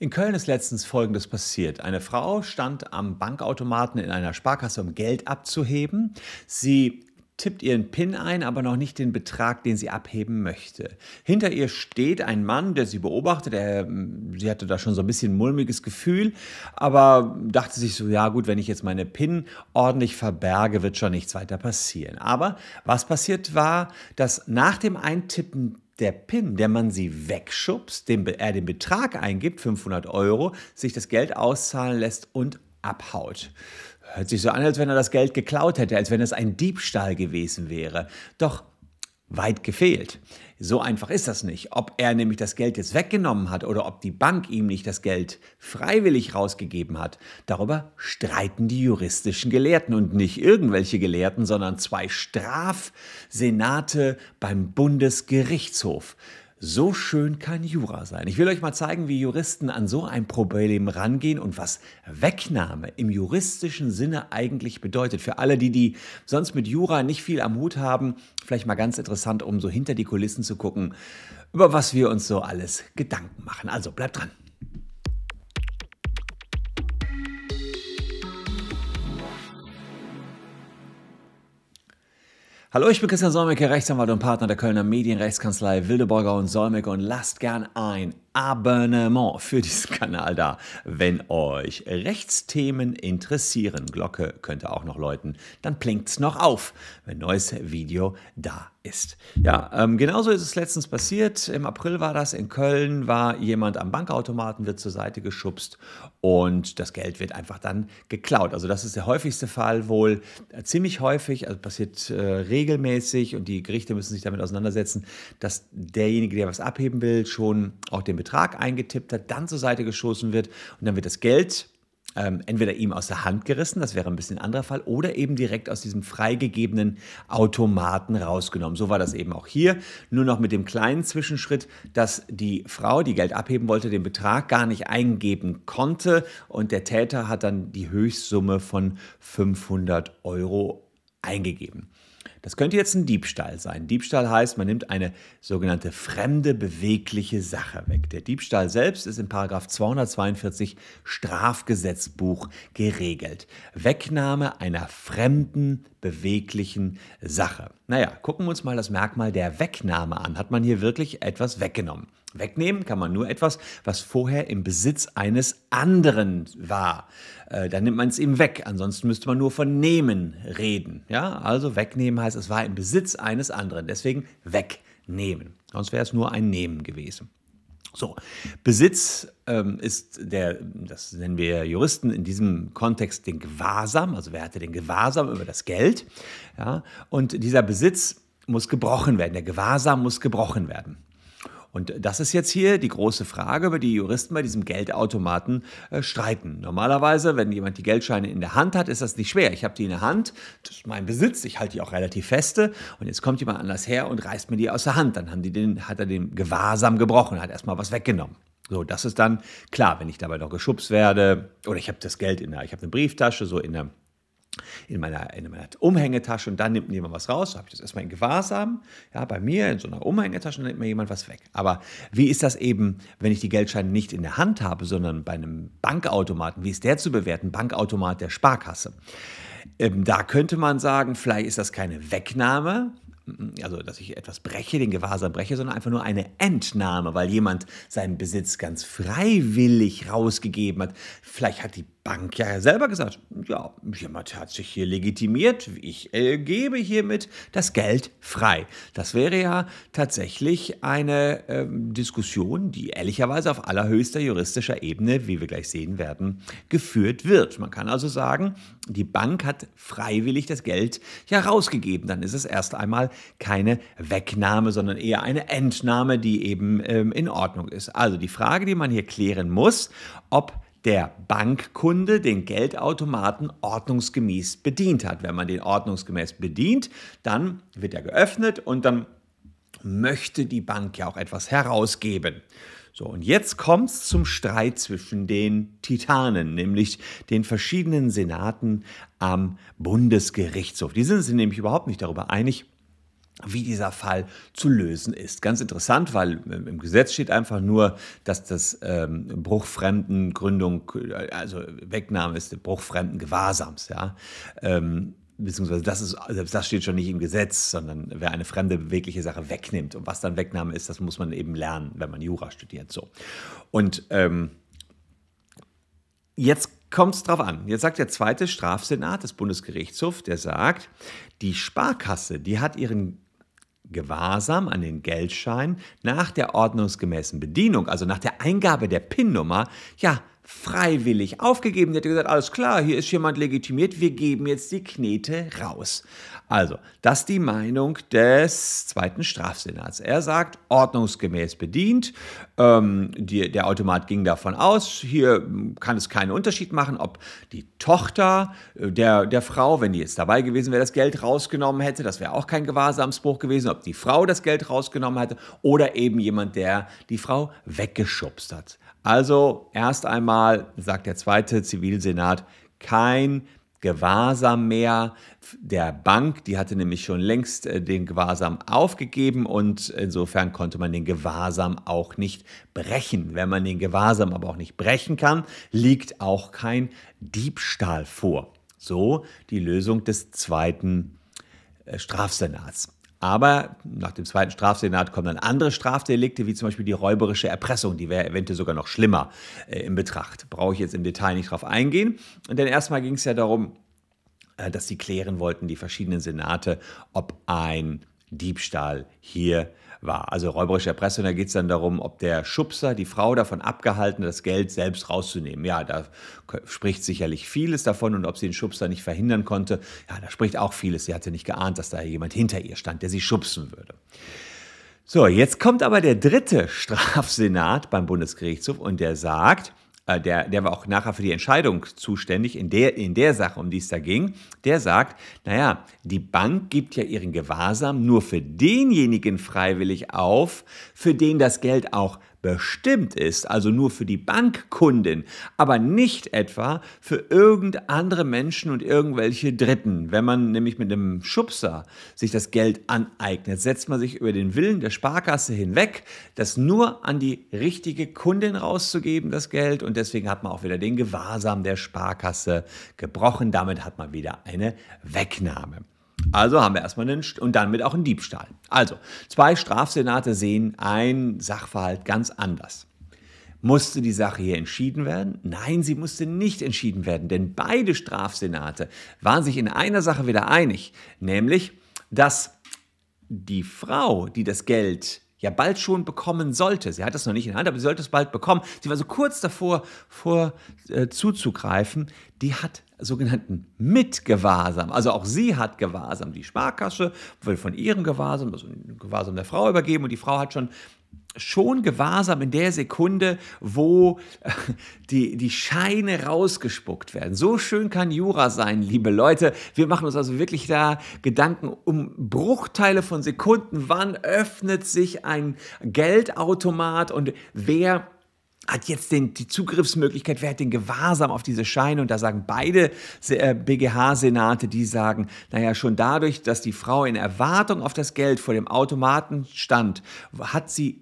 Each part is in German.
In Köln ist letztens Folgendes passiert. Eine Frau stand am Bankautomaten in einer Sparkasse, um Geld abzuheben. Sie tippt ihren PIN ein, aber noch nicht den Betrag, den sie abheben möchte. Hinter ihr steht ein Mann, der sie beobachtet. Er, sie hatte da schon so ein bisschen mulmiges Gefühl, aber dachte sich so, ja gut, wenn ich jetzt meine PIN ordentlich verberge, wird schon nichts weiter passieren. Aber was passiert war, dass nach dem Eintippen der PIN, der man sie wegschubst, dem, er äh, den Betrag eingibt, 500 Euro, sich das Geld auszahlen lässt und abhaut. Hört sich so an, als wenn er das Geld geklaut hätte, als wenn es ein Diebstahl gewesen wäre. Doch Weit gefehlt. So einfach ist das nicht. Ob er nämlich das Geld jetzt weggenommen hat oder ob die Bank ihm nicht das Geld freiwillig rausgegeben hat, darüber streiten die juristischen Gelehrten und nicht irgendwelche Gelehrten, sondern zwei Strafsenate beim Bundesgerichtshof. So schön kann Jura sein. Ich will euch mal zeigen, wie Juristen an so ein Problem rangehen und was Wegnahme im juristischen Sinne eigentlich bedeutet. Für alle, die, die sonst mit Jura nicht viel am Hut haben, vielleicht mal ganz interessant, um so hinter die Kulissen zu gucken, über was wir uns so alles Gedanken machen. Also bleibt dran. Hallo, ich bin Christian Solmecke, Rechtsanwalt und Partner der Kölner Medienrechtskanzlei Wildeborger und Solmecke und lasst gern ein Abonnement für diesen Kanal da, wenn euch Rechtsthemen interessieren. Glocke könnte auch noch läuten, dann blinkt's noch auf, wenn neues Video da ist. Ja, ähm, genauso ist es letztens passiert. Im April war das in Köln, war jemand am Bankautomaten, wird zur Seite geschubst und das Geld wird einfach dann geklaut. Also das ist der häufigste Fall wohl, äh, ziemlich häufig, also passiert äh, regelmäßig und die Gerichte müssen sich damit auseinandersetzen, dass derjenige, der was abheben will, schon auch den Betrag eingetippt hat, dann zur Seite geschossen wird und dann wird das Geld ähm, entweder ihm aus der Hand gerissen, das wäre ein bisschen ein anderer Fall, oder eben direkt aus diesem freigegebenen Automaten rausgenommen. So war das eben auch hier, nur noch mit dem kleinen Zwischenschritt, dass die Frau, die Geld abheben wollte, den Betrag gar nicht eingeben konnte und der Täter hat dann die Höchstsumme von 500 Euro eingegeben. Das könnte jetzt ein Diebstahl sein. Diebstahl heißt, man nimmt eine sogenannte fremde bewegliche Sache weg. Der Diebstahl selbst ist in 242 Strafgesetzbuch geregelt. Wegnahme einer fremden beweglichen Sache. Naja, gucken wir uns mal das Merkmal der Wegnahme an. Hat man hier wirklich etwas weggenommen? Wegnehmen kann man nur etwas, was vorher im Besitz eines anderen war. Äh, dann nimmt man es ihm weg. Ansonsten müsste man nur von nehmen reden. Ja, also wegnehmen heißt, es war im Besitz eines anderen. Deswegen wegnehmen. Sonst wäre es nur ein Nehmen gewesen. So, Besitz ähm, ist der, das nennen wir Juristen in diesem Kontext den Gewahrsam. Also wer hatte den Gewahrsam über das Geld? Ja, und dieser Besitz muss gebrochen werden. Der Gewahrsam muss gebrochen werden. Und das ist jetzt hier die große Frage, über die Juristen bei diesem Geldautomaten äh, streiten. Normalerweise, wenn jemand die Geldscheine in der Hand hat, ist das nicht schwer. Ich habe die in der Hand, das ist mein Besitz, ich halte die auch relativ feste und jetzt kommt jemand anders her und reißt mir die aus der Hand. Dann haben die den, hat er den Gewahrsam gebrochen, hat erstmal was weggenommen. So, das ist dann klar, wenn ich dabei noch geschubst werde oder ich habe das Geld in der, ich habe eine Brieftasche so in der in meiner, in meiner Umhängetasche und dann nimmt jemand was raus. So habe ich das erstmal in Gewahrsam. Ja, bei mir in so einer Umhängetasche nimmt mir jemand was weg. Aber wie ist das eben, wenn ich die Geldscheine nicht in der Hand habe, sondern bei einem Bankautomaten? Wie ist der zu bewerten? Bankautomat der Sparkasse. Ähm, da könnte man sagen, vielleicht ist das keine Wegnahme, Mm, also dass ich etwas breche, den Gewahrsam breche, sondern einfach nur eine Entnahme, weil jemand seinen Besitz ganz freiwillig rausgegeben hat. Vielleicht hat die Bank ja selber gesagt, ja, jemand hat sich hier legitimiert, ich äh, gebe hiermit das Geld frei. Das wäre ja tatsächlich eine äh, Diskussion, die ehrlicherweise auf allerhöchster juristischer Ebene, wie wir gleich sehen werden, geführt wird. Man kann also sagen, die Bank hat freiwillig das Geld ja rausgegeben. Dann ist es erst einmal keine Wegnahme, sondern eher eine Entnahme, die eben ähm, in Ordnung ist. Also die Frage, die man hier klären muss, ob der Bankkunde den Geldautomaten ordnungsgemäß bedient hat. Wenn man den ordnungsgemäß bedient, dann wird er geöffnet und dann möchte die Bank ja auch etwas herausgeben. So, und jetzt kommt es zum Streit zwischen den Titanen, nämlich den verschiedenen Senaten am Bundesgerichtshof. Die sind sich nämlich überhaupt nicht darüber einig, wie dieser Fall zu lösen ist. Ganz interessant, weil äh, im Gesetz steht einfach nur, dass das ähm, Bruchfremdengründung, äh, also Wegnahme ist der Bruchfremden Gewahrsams, ja. Ähm, beziehungsweise das ist, selbst das steht schon nicht im Gesetz, sondern wer eine fremde bewegliche Sache wegnimmt. Und was dann Wegnahme ist, das muss man eben lernen, wenn man Jura studiert. So. Und ähm, jetzt kommt es drauf an. Jetzt sagt der zweite Strafsenat des Bundesgerichtshofs, der sagt, die Sparkasse, die hat ihren Gewahrsam an den Geldschein nach der ordnungsgemäßen Bedienung, also nach der Eingabe der PIN-Nummer, ja, freiwillig aufgegeben. Die hat gesagt, alles klar, hier ist jemand legitimiert, wir geben jetzt die Knete raus. Also, das ist die Meinung des zweiten Strafsenats. Er sagt, ordnungsgemäß bedient. Ähm, die, der Automat ging davon aus, hier kann es keinen Unterschied machen, ob die Tochter äh, der, der Frau, wenn die jetzt dabei gewesen wäre, das Geld rausgenommen hätte, das wäre auch kein Gewahrsamsbruch gewesen, ob die Frau das Geld rausgenommen hätte oder eben jemand, der die Frau weggeschubst hat. Also erst einmal Mal, sagt der zweite Zivilsenat, kein Gewahrsam mehr der Bank. Die hatte nämlich schon längst äh, den Gewahrsam aufgegeben und insofern konnte man den Gewahrsam auch nicht brechen. Wenn man den Gewahrsam aber auch nicht brechen kann, liegt auch kein Diebstahl vor. So die Lösung des zweiten äh, Strafsenats. Aber nach dem zweiten Strafsenat kommen dann andere Strafdelikte, wie zum Beispiel die räuberische Erpressung, die wäre eventuell sogar noch schlimmer äh, in Betracht. Brauche ich jetzt im Detail nicht drauf eingehen. Denn erstmal ging es ja darum, äh, dass sie klären wollten, die verschiedenen Senate, ob ein Diebstahl hier äh, war. Also räuberische Erpressung, da geht es dann darum, ob der Schubser die Frau davon abgehalten hat, das Geld selbst rauszunehmen. Ja, da spricht sicherlich vieles davon und ob sie den Schubser nicht verhindern konnte, ja, da spricht auch vieles. Sie hatte nicht geahnt, dass da jemand hinter ihr stand, der sie schubsen würde. So, jetzt kommt aber der dritte Strafsenat beim Bundesgerichtshof und der sagt, äh, der, der war auch nachher für die Entscheidung zuständig in der, in der Sache, um die es da ging, der sagt, naja, die Bank gibt ja ihren Gewahrsam nur für denjenigen freiwillig auf, für den das Geld auch bestimmt ist, also nur für die Bankkunden, aber nicht etwa für irgend andere Menschen und irgendwelche Dritten. Wenn man nämlich mit einem Schubser sich das Geld aneignet, setzt man sich über den Willen der Sparkasse hinweg, das nur an die richtige Kundin rauszugeben, das Geld. Und deswegen hat man auch wieder den Gewahrsam der Sparkasse gebrochen. Damit hat man wieder eine Wegnahme. Also haben wir erstmal einen und damit auch einen Diebstahl. Also, zwei Strafsenate sehen ein Sachverhalt ganz anders. Musste die Sache hier entschieden werden? Nein, sie musste nicht entschieden werden, denn beide Strafsenate waren sich in einer Sache wieder einig, nämlich, dass die Frau, die das Geld ja bald schon bekommen sollte. Sie hat das noch nicht in der Hand, aber sie sollte es bald bekommen. Sie war so kurz davor, vor äh, zuzugreifen. Die hat sogenannten Mitgewahrsam. Also auch sie hat Gewahrsam. Die Sparkasse will von ihrem Gewahrsam, also Gewahrsam der Frau übergeben und die Frau hat schon schon gewahrsam in der Sekunde, wo äh, die, die Scheine rausgespuckt werden. So schön kann Jura sein, liebe Leute. Wir machen uns also wirklich da Gedanken um Bruchteile von Sekunden. Wann öffnet sich ein Geldautomat und wer hat jetzt den, die Zugriffsmöglichkeit, wer hat den Gewahrsam auf diese Scheine? Und da sagen beide äh, BGH-Senate, die sagen, naja, schon dadurch, dass die Frau in Erwartung auf das Geld vor dem Automaten stand, hat sie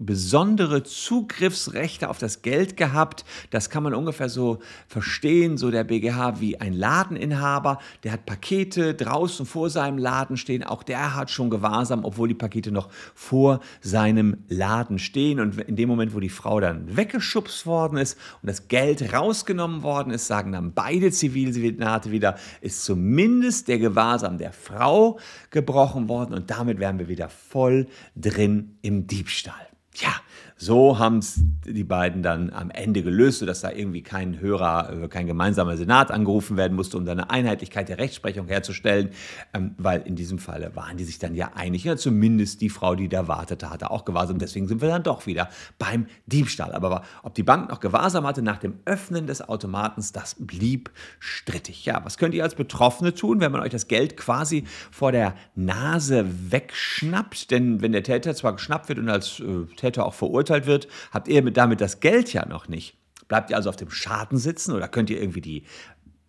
besondere Zugriffsrechte auf das Geld gehabt. Das kann man ungefähr so verstehen, so der BGH wie ein Ladeninhaber. Der hat Pakete draußen vor seinem Laden stehen. Auch der hat schon Gewahrsam, obwohl die Pakete noch vor seinem Laden stehen. Und in dem Moment, wo die Frau dann weggeschubst worden ist und das Geld rausgenommen worden ist, sagen dann beide Zivilsignate wieder, ist zumindest der Gewahrsam der Frau gebrochen worden. Und damit wären wir wieder voll drin im Diebstahl. yeah, So haben es die beiden dann am Ende gelöst, sodass da irgendwie kein Hörer, äh, kein gemeinsamer Senat angerufen werden musste, um da eine Einheitlichkeit der Rechtsprechung herzustellen, ähm, weil in diesem Falle waren die sich dann ja einig, ja zumindest die Frau, die da wartete, hatte auch gewahrsam. Deswegen sind wir dann doch wieder beim Diebstahl. Aber ob die Bank noch gewahrsam hatte nach dem Öffnen des Automatens, das blieb strittig. Ja, was könnt ihr als Betroffene tun, wenn man euch das Geld quasi vor der Nase wegschnappt? Denn wenn der Täter zwar geschnappt wird und als äh, Täter auch verurteilt verurteilt wird, habt ihr damit das Geld ja noch nicht. Bleibt ihr also auf dem Schaden sitzen oder könnt ihr irgendwie die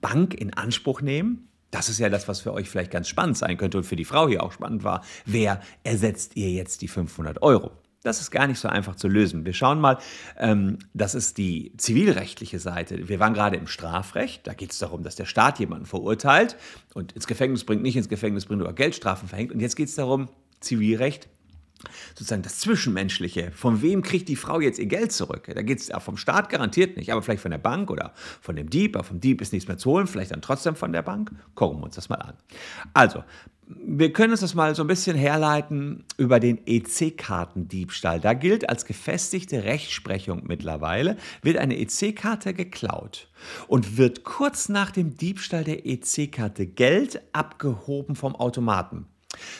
Bank in Anspruch nehmen? Das ist ja das, was für euch vielleicht ganz spannend sein könnte und für die Frau hier auch spannend war. Wer ersetzt ihr jetzt die 500 Euro? Das ist gar nicht so einfach zu lösen. Wir schauen mal, ähm, das ist die zivilrechtliche Seite. Wir waren gerade im Strafrecht. Da geht es darum, dass der Staat jemanden verurteilt und ins Gefängnis bringt, nicht ins Gefängnis bringt oder Geldstrafen verhängt. Und jetzt geht es darum, Zivilrecht, sozusagen das Zwischenmenschliche. Von wem kriegt die Frau jetzt ihr Geld zurück? Da geht es vom Staat garantiert nicht, aber vielleicht von der Bank oder von dem Dieb. Aber vom Dieb ist nichts mehr zu holen, vielleicht dann trotzdem von der Bank. Gucken wir uns das mal an. Also, wir können uns das mal so ein bisschen herleiten über den EC-Kartendiebstahl. Da gilt als gefestigte Rechtsprechung mittlerweile, wird eine EC-Karte geklaut und wird kurz nach dem Diebstahl der EC-Karte Geld abgehoben vom Automaten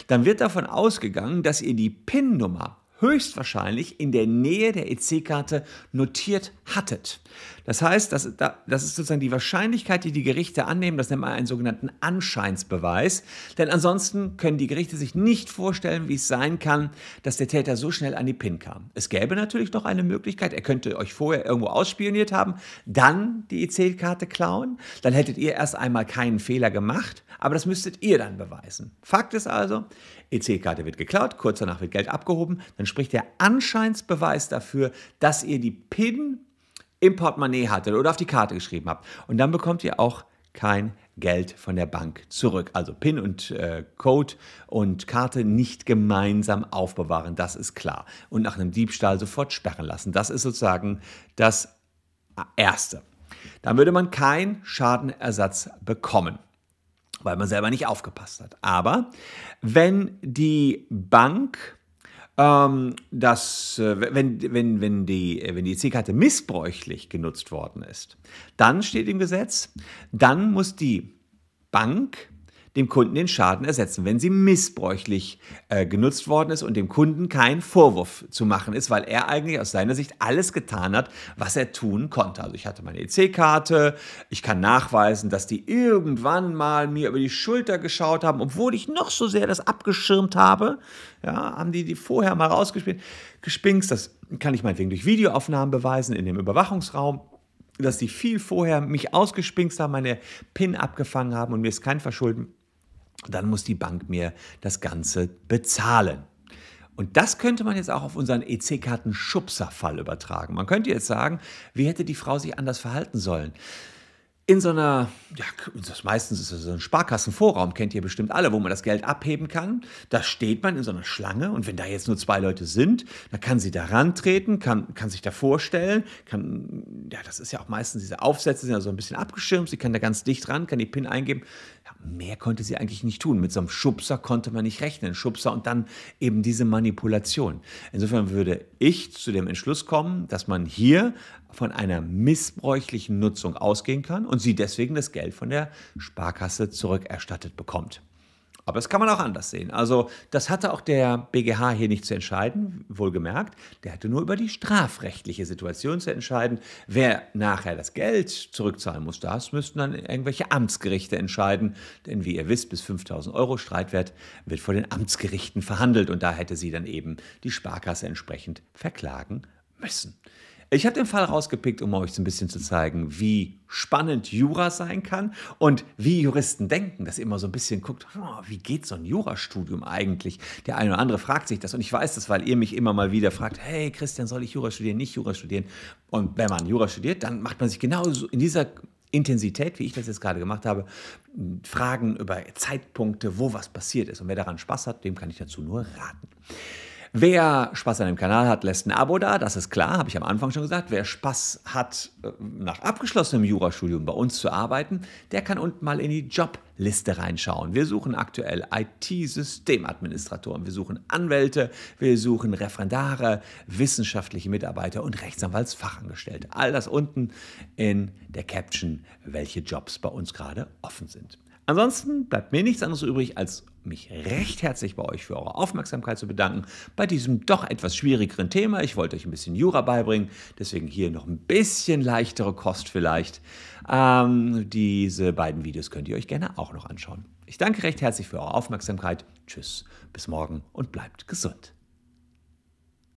dann wird davon ausgegangen, dass ihr die PIN-Nummer höchstwahrscheinlich in der Nähe der EC-Karte notiert hattet. Das heißt, das, das ist sozusagen die Wahrscheinlichkeit, die die Gerichte annehmen. Das nennt man einen sogenannten Anscheinsbeweis. Denn ansonsten können die Gerichte sich nicht vorstellen, wie es sein kann, dass der Täter so schnell an die PIN kam. Es gäbe natürlich noch eine Möglichkeit, er könnte euch vorher irgendwo ausspioniert haben, dann die EC-Karte klauen. Dann hättet ihr erst einmal keinen Fehler gemacht, aber das müsstet ihr dann beweisen. Fakt ist also, EC-Karte wird geklaut, kurz danach wird Geld abgehoben, dann entspricht der Anscheinsbeweis dafür, dass ihr die PIN im Portemonnaie hattet oder auf die Karte geschrieben habt. Und dann bekommt ihr auch kein Geld von der Bank zurück. Also PIN und äh, Code und Karte nicht gemeinsam aufbewahren, das ist klar. Und nach einem Diebstahl sofort sperren lassen. Das ist sozusagen das Erste. Dann würde man keinen Schadenersatz bekommen, weil man selber nicht aufgepasst hat. Aber wenn die Bank ähm, dass äh, wenn, wenn, wenn die, äh, wenn die EC-Karte missbräuchlich genutzt worden ist, dann steht im Gesetz, dann muss die Bank dem Kunden den Schaden ersetzen, wenn sie missbräuchlich äh, genutzt worden ist und dem Kunden kein Vorwurf zu machen ist, weil er eigentlich aus seiner Sicht alles getan hat, was er tun konnte. Also ich hatte meine EC-Karte, ich kann nachweisen, dass die irgendwann mal mir über die Schulter geschaut haben, obwohl ich noch so sehr das abgeschirmt habe. Ja, haben die die vorher mal rausgespielt, gespinkst, das kann ich meinetwegen durch Videoaufnahmen beweisen in dem Überwachungsraum dass die viel vorher mich ausgespinkst haben, meine PIN abgefangen haben und mir ist kein Verschulden dann muss die Bank mir das Ganze bezahlen. Und das könnte man jetzt auch auf unseren EC-Karten-Schubser-Fall übertragen. Man könnte jetzt sagen, wie hätte die Frau sich anders verhalten sollen? In so einer, ja, meistens ist es so ein Sparkassenvorraum, kennt ihr bestimmt alle, wo man das Geld abheben kann. Da steht man in so einer Schlange und wenn da jetzt nur zwei Leute sind, dann kann sie da rantreten, kann, kann sich da vorstellen, kann, ja, das ist ja auch meistens diese Aufsätze, sind ja so ein bisschen abgeschirmt, sie kann da ganz dicht ran, kann die PIN eingeben mehr konnte sie eigentlich nicht tun. Mit so einem Schubser konnte man nicht rechnen. Schubser und dann eben diese Manipulation. Insofern würde ich zu dem Entschluss kommen, dass man hier von einer missbräuchlichen Nutzung ausgehen kann und sie deswegen das Geld von der Sparkasse zurückerstattet bekommt. Aber das kann man auch anders sehen. Also das hatte auch der BGH hier nicht zu entscheiden, wohlgemerkt. Der hatte nur über die strafrechtliche Situation zu entscheiden. Wer nachher das Geld zurückzahlen muss, das müssten dann irgendwelche Amtsgerichte entscheiden. Denn wie ihr wisst, bis 5000 Euro Streitwert wird vor den Amtsgerichten verhandelt. Und da hätte sie dann eben die Sparkasse entsprechend verklagen müssen. Ich habe den Fall rausgepickt, um euch so ein bisschen zu zeigen, wie spannend Jura sein kann und wie Juristen denken, dass ihr immer so ein bisschen guckt, wie geht so ein Jurastudium eigentlich? Der eine oder andere fragt sich das und ich weiß das, weil ihr mich immer mal wieder fragt, hey Christian, soll ich Jura studieren, nicht Jura studieren? Und wenn man Jura studiert, dann macht man sich genauso in dieser Intensität, wie ich das jetzt gerade gemacht habe, Fragen über Zeitpunkte, wo was passiert ist. Und wer daran Spaß hat, dem kann ich dazu nur raten. Wer Spaß an dem Kanal hat, lässt ein Abo da, das ist klar, habe ich am Anfang schon gesagt. Wer Spaß hat, äh, nach abgeschlossenem Jurastudium bei uns zu arbeiten, der kann unten mal in die Jobliste reinschauen. Wir suchen aktuell IT-Systemadministratoren, wir suchen Anwälte, wir suchen Referendare, wissenschaftliche Mitarbeiter und Rechtsanwaltsfachangestellte. All das unten in der Caption, welche Jobs bei uns gerade offen sind. Ansonsten bleibt mir nichts anderes übrig, als mich recht herzlich bei euch für eure Aufmerksamkeit zu bedanken bei diesem doch etwas schwierigeren Thema. Ich wollte euch ein bisschen Jura beibringen, deswegen hier noch ein bisschen leichtere Kost vielleicht. Ähm, diese beiden Videos könnt ihr euch gerne auch noch anschauen. Ich danke recht herzlich für eure Aufmerksamkeit. Tschüss, bis morgen und bleibt gesund.